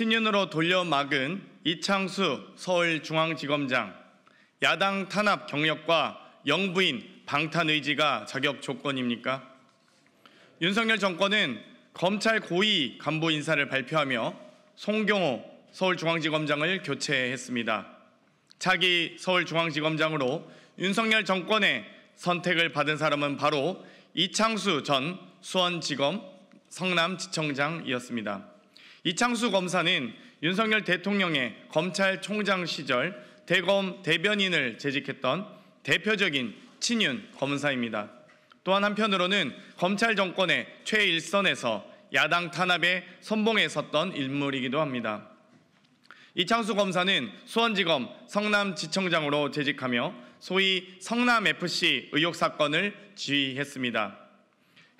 신윤으로 돌려막은 이창수 서울중앙지검장 야당 탄압 경력과 영부인 방탄 의지가 자격 조건입니까? 윤석열 정권은 검찰 고위 간부 인사를 발표하며 송경호 서울중앙지검장을 교체했습니다. 차기 서울중앙지검장으로 윤석열 정권의 선택을 받은 사람은 바로 이창수 전 수원지검 성남지청장이었습니다. 이창수 검사는 윤석열 대통령의 검찰총장 시절 대검 대변인을 재직했던 대표적인 친윤 검사입니다. 또한 한편으로는 검찰 정권의 최일선에서 야당 탄압에 선봉에 섰던 인물이기도 합니다. 이창수 검사는 수원지검 성남지청장으로 재직하며 소위 성남FC 의혹 사건을 지휘했습니다.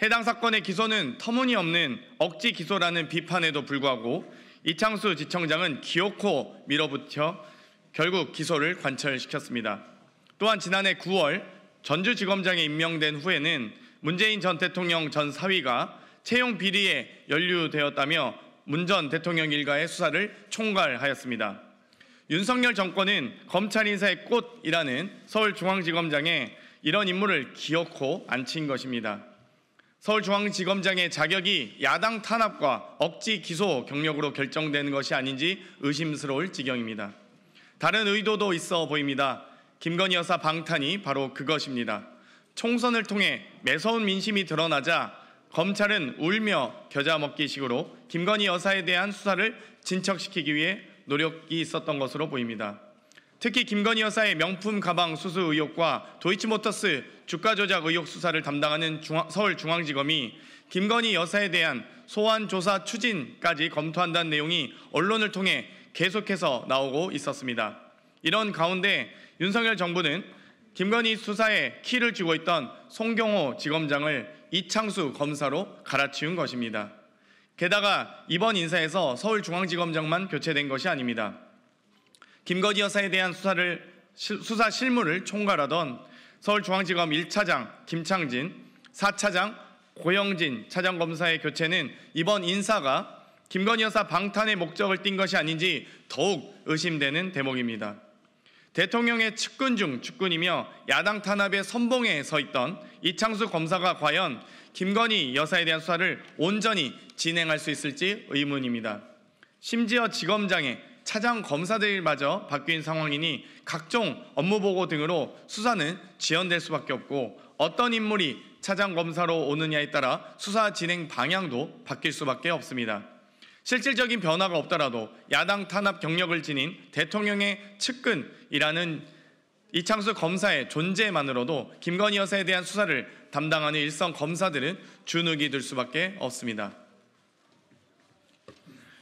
해당 사건의 기소는 터무니없는 억지 기소라는 비판에도 불구하고 이창수 지청장은 기어코 밀어붙여 결국 기소를 관철시켰습니다. 또한 지난해 9월 전주지검장에 임명된 후에는 문재인 전 대통령 전 사위가 채용 비리에 연루되었다며 문 전 대통령 일가의 수사를 총괄하였습니다. 윤석열 정권은 검찰 인사의 꽃이라는 서울중앙지검장에 이런 인물을 기어코 안친 것입니다. 서울중앙지검장의 자격이 야당 탄압과 억지 기소 경력으로 결정되는 것이 아닌지 의심스러울 지경입니다. 다른 의도도 있어 보입니다. 김건희 여사 방탄이 바로 그것입니다. 총선을 통해 매서운 민심이 드러나자 검찰은 울며 겨자 먹기식으로 김건희 여사에 대한 수사를 진척시키기 위해 노력이 있었던 것으로 보입니다. 특히 김건희 여사의 명품 가방 수수 의혹과 도이치모터스 주가 조작 의혹 수사를 담당하는 중앙, 서울중앙지검이 김건희 여사에 대한 소환 조사 추진까지 검토한다는 내용이 언론을 통해 계속해서 나오고 있었습니다. 이런 가운데 윤석열 정부는 김건희 수사에 키를 쥐고 있던 송경호 지검장을 이창수 검사로 갈아치운 것입니다. 게다가 이번 인사에서 서울중앙지검장만 교체된 것이 아닙니다. 김건희 여사에 대한 수사를 수사 실무를 총괄하던 서울중앙지검 1차장 김창진, 4차장 고영진 차장검사의 교체는 이번 인사가 김건희 여사 방탄의 목적을 띈 것이 아닌지 더욱 의심되는 대목입니다. 대통령의 측근 중 측근이며 야당 탄압의 선봉에 서 있던 이창수 검사가 과연 김건희 여사에 대한 수사를 온전히 진행할 수 있을지 의문입니다. 심지어 지검장의 차장 검사들마저 바뀐 상황이니 각종 업무 보고 등으로 수사는 지연될 수밖에 없고 어떤 인물이 차장 검사로 오느냐에 따라 수사 진행 방향도 바뀔 수밖에 없습니다. 실질적인 변화가 없더라도 야당 탄압 경력을 지닌 대통령의 측근이라는 이창수 검사의 존재만으로도 김건희 여사에 대한 수사를 담당하는 일선 검사들은 주눅이 들 수밖에 없습니다.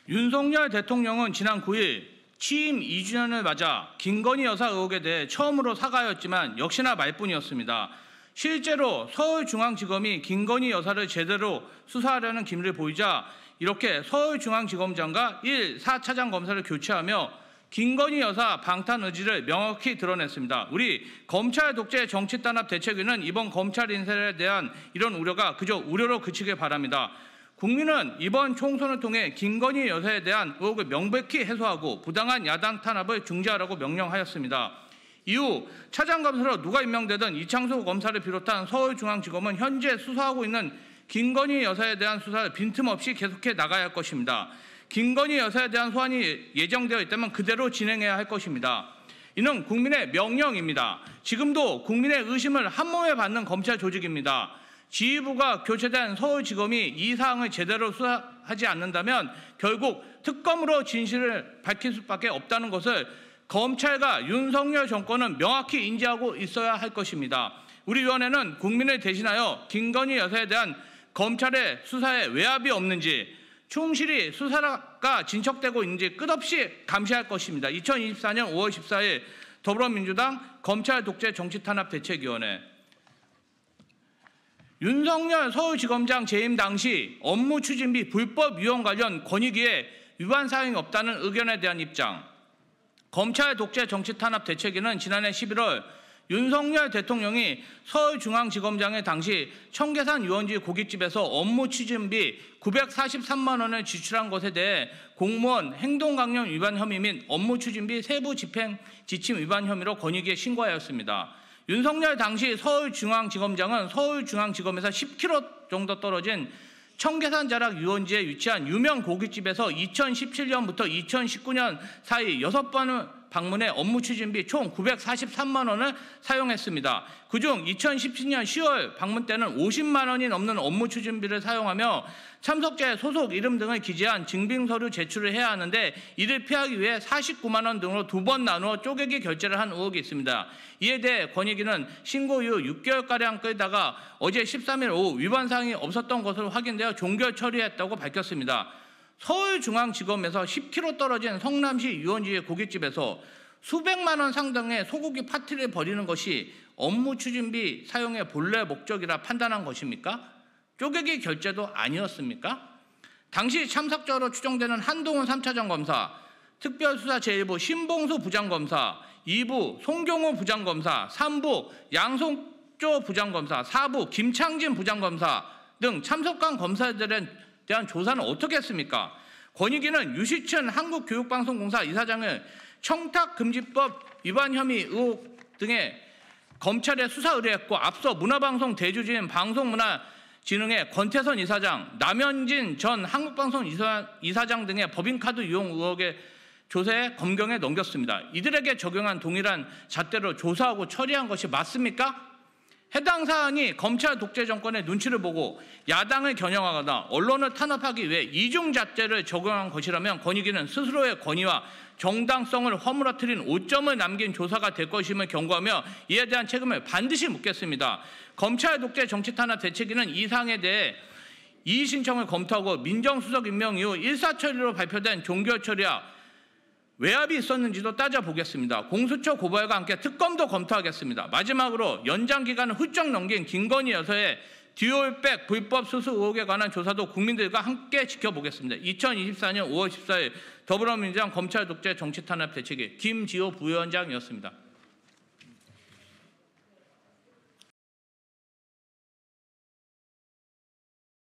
윤석열 대통령은 지난 9일 취임 2주년을 맞아 김건희 여사 의혹에 대해 처음으로 사과였지만 역시나 말뿐이었습니다. 실제로 서울중앙지검이 김건희 여사를 제대로 수사하려는 기미를 보이자 이렇게 서울중앙지검장과 1, 4차장 검사를 교체하며 김건희 여사 방탄 의지를 명확히 드러냈습니다. 우리 검찰 독재 정치 단합 대책위는 이번 검찰 인사에 대한 이런 우려가 그저 우려로 그치길 바랍니다. 국민은 이번 총선을 통해 김건희 여사에 대한 의혹을 명백히 해소하고 부당한 야당 탄압을 중지하라고 명령하였습니다. 이후 차장검사로 누가 임명되든 이창수 검사를 비롯한 서울중앙지검은 현재 수사하고 있는 김건희 여사에 대한 수사를 빈틈없이 계속해 나가야 할 것입니다. 김건희 여사에 대한 소환이 예정되어 있다면 그대로 진행해야 할 것입니다. 이는 국민의 명령입니다. 지금도 국민의 의심을 한몸에 받는 검찰 조직입니다. 지휘부가 교체된 서울지검이 이 사항을 제대로 수사하지 않는다면 결국 특검으로 진실을 밝힐 수밖에 없다는 것을 검찰과 윤석열 정권은 명확히 인지하고 있어야 할 것입니다. 우리 위원회는 국민을 대신하여 김건희 여사에 대한 검찰의 수사에 외압이 없는지 충실히 수사가 진척되고 있는지 끝없이 감시할 것입니다. 2024년 5월 14일 더불어민주당 검찰 독재 정치 탄압 대책위원회 윤석열 서울지검장 재임 당시 업무 추진 및 불법 위원 관련 권익위에 위반 사항이 없다는 의견에 대한 입장. 검찰 독재 정치 탄압 대책위는 지난해 11월 윤석열 대통령이 서울중앙지검장의 당시 청계산 유원지 고깃집에서 업무 추진비 943만 원을 지출한 것에 대해 공무원 행동강령 위반 혐의 및 업무 추진비 세부 집행 지침 위반 혐의로 권익위에 신고하였습니다. 윤석열 당시 서울중앙지검장은 서울중앙지검에서 10km 정도 떨어진 청계산 자락 유원지에 위치한 유명 고깃집에서 2017년부터 2019년 사이 6번을 방문에 업무 추진비 총 943만 원을 사용했습니다. 그중 2017년 10월 방문 때는 50만 원이 넘는 업무 추진비를 사용하며 참석자의 소속 이름 등을 기재한 증빙 서류 제출을 해야 하는데 이를 피하기 위해 49만 원 등으로 두 번 나누어 쪼개기 결제를 한 의혹이 있습니다. 이에 대해 권익위는 신고 이후 6개월가량 끌다가 어제 13일 오후 위반 사항이 없었던 것으로 확인되어 종결 처리했다고 밝혔습니다. 서울중앙지검에서 10km 떨어진 성남시 유원지의 고깃집에서 수백만 원 상당의 소고기 파티를 벌이는 것이 업무 추진비 사용의 본래 목적이라 판단한 것입니까? 쪼개기 결제도 아니었습니까? 당시 참석자로 추정되는 한동훈 3차장 검사, 특별수사 제1부 신봉수 부장검사, 2부 송경호 부장검사, 3부 양송조 부장검사, 4부 김창진 부장검사 등 참석한 검사들은 대한 조사는 어떻게 했습니까? 권익위는 유시천 한국교육방송공사 이사장을 청탁금지법 위반 혐의 의혹 등의 검찰에 수사 의뢰했고 앞서 문화방송 대주진 방송문화진흥의 권태선 이사장, 남현진 전 한국방송 이사, 장 등의 법인카드 이용 의혹에조세에 검경에 넘겼습니다. 이들에게 적용한 동일한 잣대로 조사하고 처리한 것이 맞습니까? 해당 사항이 검찰 독재 정권의 눈치를 보고 야당을 겨냥하거나 언론을 탄압하기 위해 이중잣대를 적용한 것이라면 권익위는 스스로의 권위와 정당성을 허물어뜨린 오점을 남긴 조사가 될 것임을 경고하며 이에 대한 책임을 반드시 묻겠습니다. 검찰 독재 정치 탄압 대책위는 이 사항에 대해 이의 신청을 검토하고 민정수석 임명 이후 일사처리로 발표된 종결 처리와 외압이 있었는지도 따져보겠습니다. 공수처 고발과 함께 특검도 검토하겠습니다. 마지막으로 연장 기간을 훌쩍 넘긴 김건희 여사의 디올백 불법 수수 의혹에 관한 조사도 국민들과 함께 지켜보겠습니다. 2024년 5월 14일 더불어민주당 검찰 독재 정치 탄압 대책위 김지호 부위원장이었습니다.